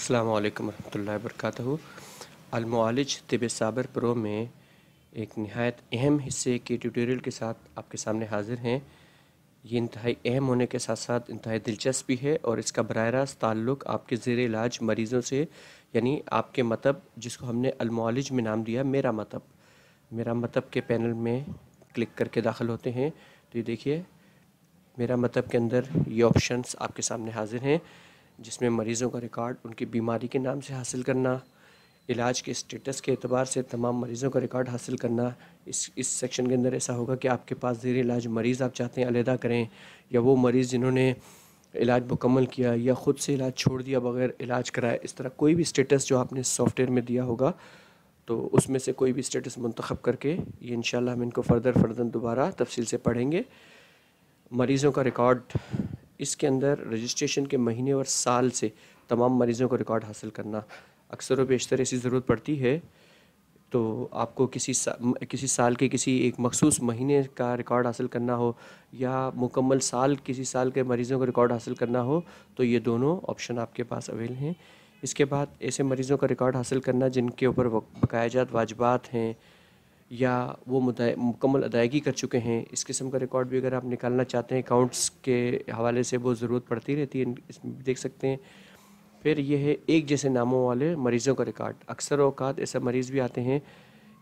السلام علیکم ورحمۃ اللہ وبرکاتہ المعالج طب صابر پرو میں ایک نہایت اہم حصے کے ٹیوٹوریل کے ساتھ آپ کے سامنے حاضر ہیں یہ انتہائی اہم ہونے کے ساتھ ساتھ انتہائی دلچسپ بھی ہے اور اس کا براہ راست تعلق آپ کے زیر علاج مریضوں سے یعنی آپ کے مطب جس کو ہم نے المعالج میں نام دیا میرا مطب میرا مطب کے پینل میں کلک کر کے داخل ہوتے ہیں تو یہ دیکھیے میرا مطب کے اندر یہ آپشنس آپ کے سامنے حاضر ہیں جس میں مریضوں کا ریکارڈ ان کی بیماری کے نام سے حاصل کرنا علاج کے اسٹیٹس کے اعتبار سے تمام مریضوں کا ریکارڈ حاصل کرنا اس اس سیکشن کے اندر ایسا ہوگا کہ آپ کے پاس زیر علاج مریض آپ چاہتے ہیں علیحدہ کریں یا وہ مریض جنہوں نے علاج مکمل کیا یا خود سے علاج چھوڑ دیا بغیر علاج کرائے اس طرح کوئی بھی اسٹیٹس جو آپ نے سافٹ ویئر میں دیا ہوگا تو اس میں سے کوئی بھی اسٹیٹس منتخب کر کے یہ انشاءاللہ ہم ان کو فردر فردن دوبارہ تفصیل سے پڑھیں گے مریضوں کا ریکارڈ اس کے اندر رجسٹریشن کے مہینے اور سال سے تمام مریضوں کو ریکارڈ حاصل کرنا اکثر و بیشتر ایسی ضرورت پڑتی ہے تو آپ کو کسی کسی سال کے کسی ایک مخصوص مہینے کا ریکارڈ حاصل کرنا ہو یا مکمل سال کسی سال کے مریضوں کا ریکارڈ حاصل کرنا ہو تو یہ دونوں آپشن آپ کے پاس اویل ہیں اس کے بعد ایسے مریضوں کا ریکارڈ حاصل کرنا جن کے اوپر بقایا جات واجبات ہیں یا وہ مکمل ادائیگی کر چکے ہیں اس قسم کا ریکارڈ بھی اگر آپ نکالنا چاہتے ہیں اکاؤنٹس کے حوالے سے وہ ضرورت پڑتی رہتی ہے اس میں دیکھ سکتے ہیں پھر یہ ہے ایک جیسے ناموں والے مریضوں کا ریکارڈ اکثر اوقات ایسا مریض بھی آتے ہیں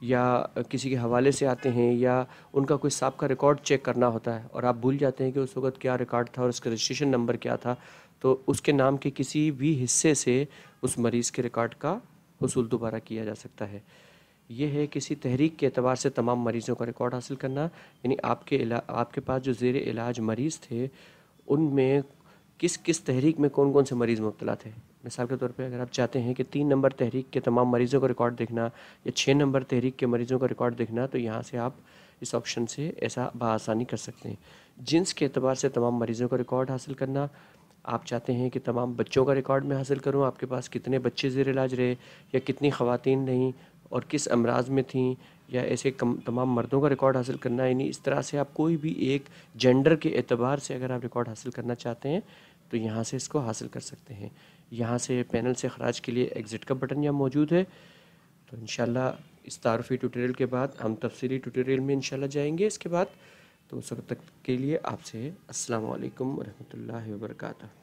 یا کسی کے حوالے سے آتے ہیں یا ان کا کوئی سابقہ ریکارڈ چیک کرنا ہوتا ہے اور آپ بھول جاتے ہیں کہ اس وقت کیا ریکارڈ تھا اور اس کا رجسٹریشن نمبر کیا تھا تو اس کے نام کے کسی بھی حصے سے اس مریض کے ریکارڈ کا حصول دوبارہ کیا جا سکتا ہے یہ ہے کسی تحریک کے اعتبار سے تمام مریضوں کا ریکارڈ حاصل کرنا یعنی آپ کے آپ کے پاس جو زیر علاج مریض تھے ان میں کس کس تحریک میں کون کون سے مریض مبتلا تھے مثال کے طور پہ اگر آپ چاہتے ہیں کہ تین نمبر تحریک کے تمام مریضوں کا ریکارڈ دیکھنا یا چھ نمبر تحریک کے مریضوں کا ریکارڈ دیکھنا تو یہاں سے آپ اس آپشن سے ایسا بآسانی کر سکتے ہیں جنس کے اعتبار سے تمام مریضوں کا ریکارڈ حاصل کرنا آپ چاہتے ہیں کہ تمام بچوں کا ریکارڈ میں حاصل کروں آپ کے پاس کتنے بچے زیر علاج رہے یا کتنی خواتین رہیں اور کس امراض میں تھیں یا ایسے کم تمام مردوں کا ریکارڈ حاصل کرنا یعنی اس طرح سے آپ کوئی بھی ایک جینڈر کے اعتبار سے اگر آپ ریکارڈ حاصل کرنا چاہتے ہیں تو یہاں سے اس کو حاصل کر سکتے ہیں یہاں سے پینل سے اخراج کے لیے ایگزٹ کا بٹن یہاں موجود ہے تو انشاءاللہ اس تعارفی ٹیوٹوریل کے بعد ہم تفصیلی ٹیوٹوریل میں انشاءاللہ جائیں گے اس کے بعد تو اس وقت تک کے لیے آپ سے السلام علیکم ورحمۃ اللہ وبرکاتہ